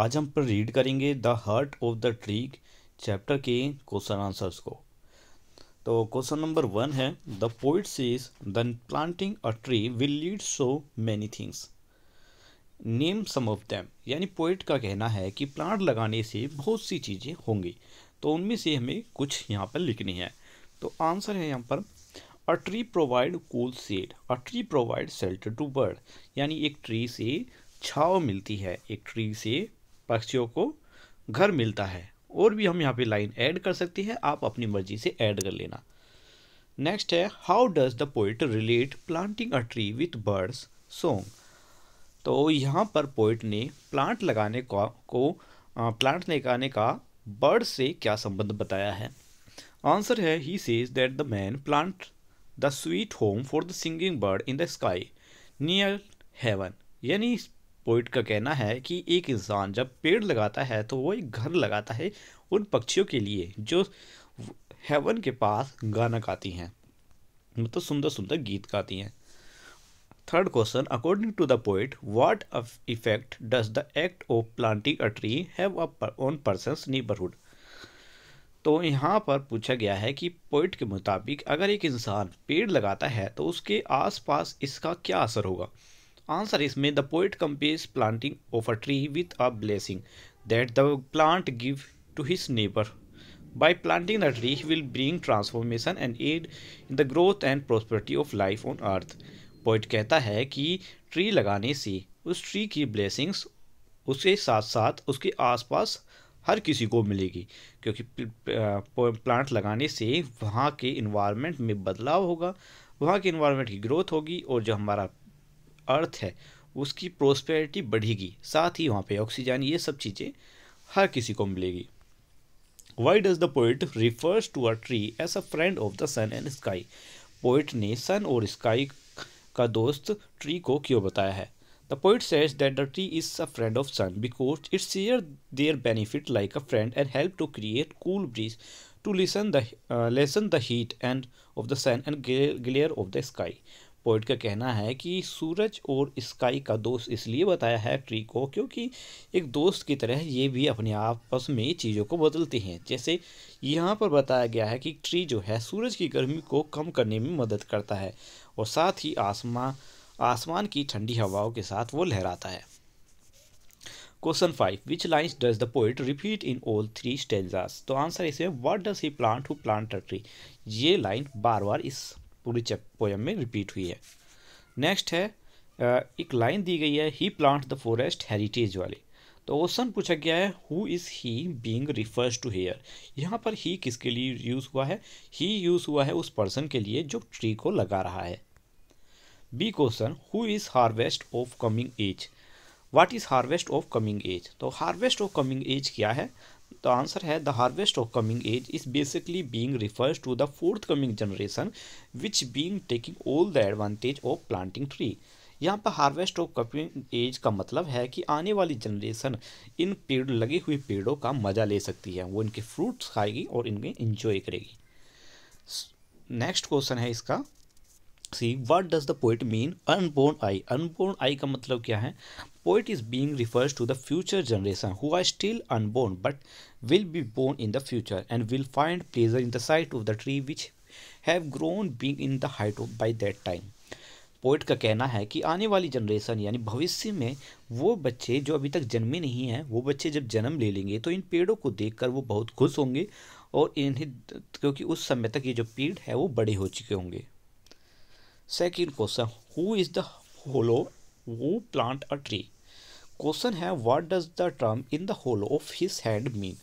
आज हम पर रीड करेंगे the heart of the tree chapter के क्वेश्चन आंसर्स को तो क्वेश्चन नंबर वन है the poet says the planting a tree will lead so many things name some of them यानी poet का कहना है कि प्लांट लगाने से बहुत सी चीज़ें होंगी तो उनमें से हमें कुछ यहाँ पर लिखनी है तो आंसर है यहाँ पर a tree provide cool shade a tree provide shelter to bird यानी एक ट्री से छाव मिलती है एक ट्री से पक्षियों को घर मिलता है और भी हम यहाँ पे लाइन ऐड कर सकते हैं आप अपनी मर्जी से ऐड कर लेना नेक्स्ट है how does the poet relate planting a tree with birds song तो यहाँ पर पोइट ने प्लांट लगाने का को प्लांट लगाने का बर्ड से क्या संबंध बताया है आंसर है he says that the man plant the sweet home for the singing bird in the sky near heaven यानी पोइट का कहना है कि एक इंसान जब पेड़ लगाता है तो वो एक घर लगाता है उन पक्षियों के लिए जो हेवन के पास गाना गाती हैं मतलब तो सुंदर सुंदर गीत गाती हैं third question according to the poet what effect does the act of planting a tree have on person neighbourhood तो यहाँ पर पूछा गया है कि पोइट के मुताबिक अगर एक इंसान पेड़ लगाता है तो उसके आसपास इसका क्या असर होगा आंसर इसमें the poet compares planting of a tree with a blessing that the plant give to his neighbour by planting the tree will bring transformation and aid in the growth and prosperity of life on earth poet कहता है कि tree लगाने से उस tree की blessings उसके साथ साथ उसके आस पास हर किसी को मिलेगी क्योंकि प्लांट लगाने से वहाँ के इन्वायरमेंट में बदलाव होगा वहाँ के इन्वायरमेंट की ग्रोथ होगी और जो हमारा अर्थ है उसकी प्रोस्पेरिटी बढ़ेगी साथ ही वहाँ पे ऑक्सीजन ये सब चीज़ें हर किसी को मिलेगी why does the poet refers to a tree as a friend of the sun and sky poet ने सन और स्काई का दोस्त ट्री को क्यों बताया है the poet says that the tree is a friend of sun because it's share their benefit like a friend and help to create cool breeze to listen the lesson the heat and of the sun and glare of the sky poet का कहना है कि सूरज और sky का दोस्त इसलिए बताया है ट्री को क्योंकि एक दोस्त की तरह ये भी अपने आपस में चीज़ों को बदलती हैं जैसे यहाँ पर बताया गया है कि ट्री जो है सूरज की गर्मी को कम करने में मदद करता है और साथ ही आसमां आसमान की ठंडी हवाओं के साथ वो लहराता है question five which lines does the poet repeat in all three stanzas तो आंसर इसमें what does he plant who plant tree ये लाइन बार बार इस पूरी चैप पोएम में रिपीट हुई है नेक्स्ट है एक लाइन दी गई है he plant the forest heritage वाले तो क्वेश्चन पूछा गया है who is he being refers to here यहाँ पर ही किसके लिए यूज़ हुआ है ही यूज़ हुआ है उस पर्सन के लिए जो ट्री को लगा रहा है B question who is harvest of coming age what is harvest of coming age तो हार्वेस्ट ऑफ कमिंग एज क्या है तो आंसर है the harvest of coming age is basically being refers to the fourth coming generation which being taking all the advantage of planting tree यहाँ पर harvest of coming as का मतलब है कि आने वाली जनरेशन इन पेड़ लगे हुए पेड़ों का मज़ा ले सकती है वो इनके फ्रूट्स खाएगी और इनके इंजॉय करेगी नेक्स्ट क्वेश्चन है इसका C what does the poet mean unborn eye unborn eye का मतलब क्या है poet is being refers to the future generation who are still unborn but will be born in the future and will find pleasure in the sight of the tree which have grown being in the height of by that time poet का कहना है कि आने वाली generation यानी भविष्य में वो बच्चे जो अभी तक जन्मे नहीं हैं वो बच्चे जब जन्म ले लेंगे तो इन पेड़ों को देखकर वो बहुत खुश होंगे और इन्हें क्योंकि उस समय तक ये जो पेड़ है वो बड़े हो चुके होंगे second question who is the hollow वो प्लांट अ ट्री क्वेश्चन है what does the term in the hollow of his hand mean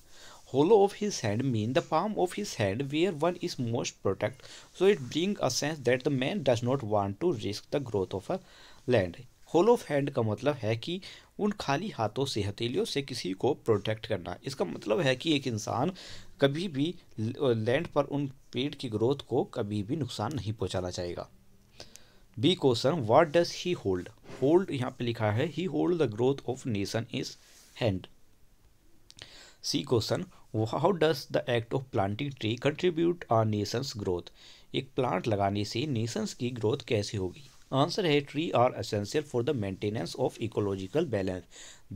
hollow of his hand mean the palm of his hand where one is most protect so it bring a sense that the man does not want to risk the growth of a land hollow of hand का मतलब है कि उन खाली हाथों से हथेलियों से किसी को प्रोटेक्ट करना इसका मतलब है कि एक इंसान कभी भी लैंड पर उन पेड़ की ग्रोथ को कभी भी नुकसान नहीं पहुँचाना चाहेगा B question what does he hold hold यहाँ पे लिखा है he hold the growth of nation is hand C question how does the act of planting tree contribute our nations growth एक प्लांट लगाने से नेशंस की ग्रोथ कैसे होगी आंसर है tree are essential for the maintenance of ecological balance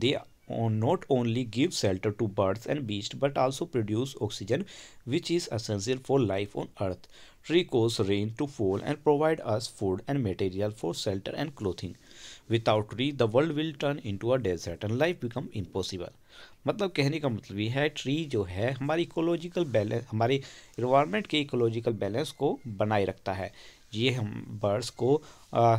they not only give shelter to birds and beasts but also produce oxygen which is essential for life on earth. Tree cause rain to fall and provide us food and material for shelter and clothing. Without tree the world will turn into a desert and life become impossible. मतलब कहने का मतलब ये है tree जो है हमारी ecological balance हमारे इन्वायरमेंट के इकोलॉजिकल बैलेंस को बनाए रखता है ये हम बर्ड्स को आ,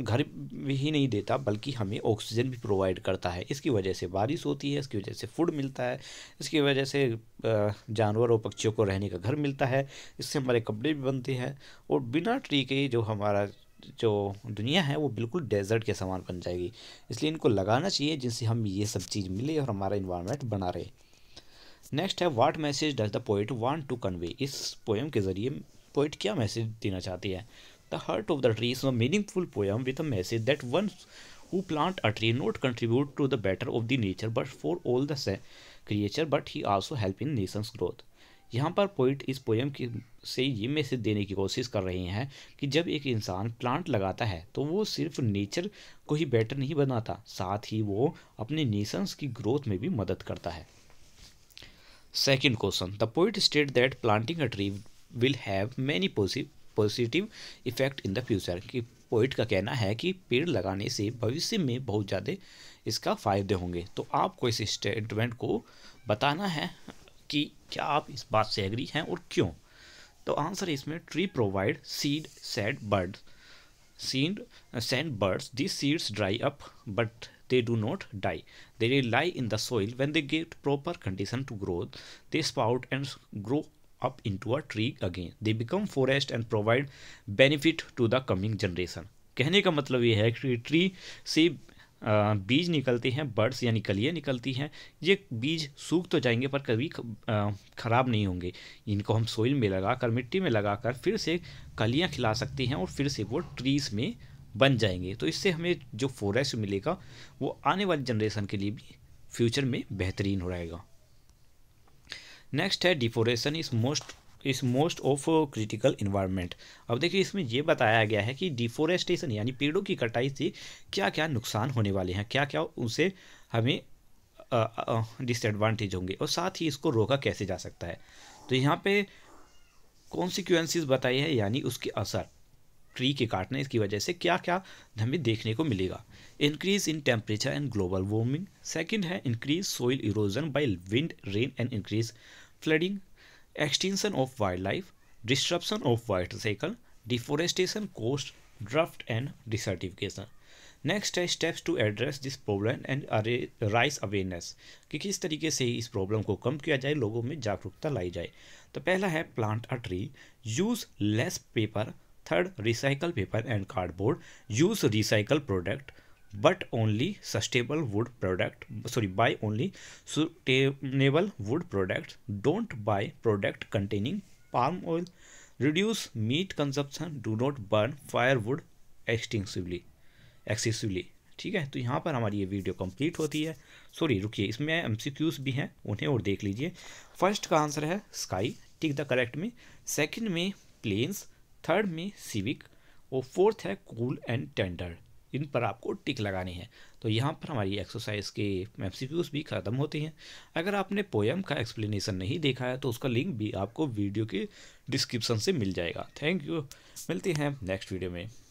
घर ही नहीं देता बल्कि हमें ऑक्सीजन भी प्रोवाइड करता है इसकी वजह से बारिश होती है इसकी वजह से फूड मिलता है इसकी वजह से जानवर और पक्षियों को रहने का घर मिलता है इससे हमारे कपड़े भी बनते हैं और बिना ट्री के जो हमारा जो दुनिया है वो बिल्कुल डेजर्ट के समान बन जाएगी इसलिए इनको लगाना चाहिए जिनसे हम ये सब चीज़ मिले और हमारा इन्वायरमेंट बना रहे नेक्स्ट है what message does the poet want to convey इस पोएम के ज़रिए पोइट क्या मैसेज देना चाहती है The Heart of the Tree is a meaningful poem with a message that one who plant a tree not contribute to the better of the nature but for all the creature but he also help in nation's growth यहाँ पर poet इस poem की से ये message देने की कोशिश कर रहे हैं कि जब एक इंसान प्लांट लगाता है तो वो सिर्फ नेचर को ही बेटर नहीं बनाता साथ ही वो अपने नेशंस की ग्रोथ में भी मदद करता है second question the poet state that planting a tree will have many positive positive effect in the future कि पोइट का कहना है कि पेड़ लगाने से भविष्य में बहुत ज़्यादा इसका फ़ायदे होंगे तो आपको इस स्टेटमेंट को बताना है कि क्या आप इस बात से एग्री हैं और क्यों तो आंसर इसमें tree provide seed said bird seed send birds this seeds dry up but they do not die they lie in the soil when they get proper condition to growth they sprout and grow up into a tree again they become forest and provide benefit to the coming generation कहने का मतलब ये है कि tree से बीज निकलते हैं बर्ड्स यानी कलियाँ निकलती हैं ये बीज सूख तो जाएंगे पर कभी ख़राब नहीं होंगे इनको हम सोइल में लगा कर मिट्टी में लगा कर फिर से कलियाँ खिला सकते हैं और फिर से वो ट्रीज़ में बन जाएंगे तो इससे हमें जो फॉरेस्ट मिलेगा वो आने वाली जनरेशन के लिए भी फ्यूचर में बेहतरीन हो रहेगा नेक्स्ट है deforestation is most is most of critical environment अब देखिए इसमें यह बताया गया है कि डिफोरेस्टेशन यानी पेड़ों की कटाई से क्या क्या नुकसान होने वाले हैं क्या क्या उसे हमें डिसएडवांटेज होंगे और साथ ही इसको रोका कैसे जा सकता है तो यहाँ पे कॉन्सिक्वेंसिस बताई है यानी उसके असर ट्री के काटने की वजह से क्या क्या हमें देखने को मिलेगा increase in temperature and global warming second है increase soil erosion by wind rain and increase flooding extension of wild life disruption of water cycle deforestation cost drought and desertification next है steps to address this problem and raise awareness कि किस तरीके से इस problem को कम किया जाए लोगों में जागरूकता लाई जाए तो पहला है plant a tree use less paper third recycle paper and cardboard use recycle product but only sustainable wood product sorry buy only sustainable wood product don't buy product containing palm oil reduce meat consumption do not burn firewood extensively excessively ठीक है तो यहाँ पर हमारी ये video complete होती है sorry रुकिए इसमें एम भी हैं उन्हें और देख लीजिए फर्स्ट का आंसर है स्काई टिक द करेक्ट में सेकेंड में प्लेन्स थर्ड में सिविक और फोर्थ है कूल एंड टेंडर इन पर आपको टिक लगानी है तो यहाँ पर हमारी एक्सरसाइज के एम भी ख़त्म होते हैं अगर आपने पोएम का एक्सप्लेनेशन नहीं देखा है तो उसका लिंक भी आपको वीडियो के डिस्क्रिप्शन से मिल जाएगा थैंक यू मिलते हैं नेक्स्ट वीडियो में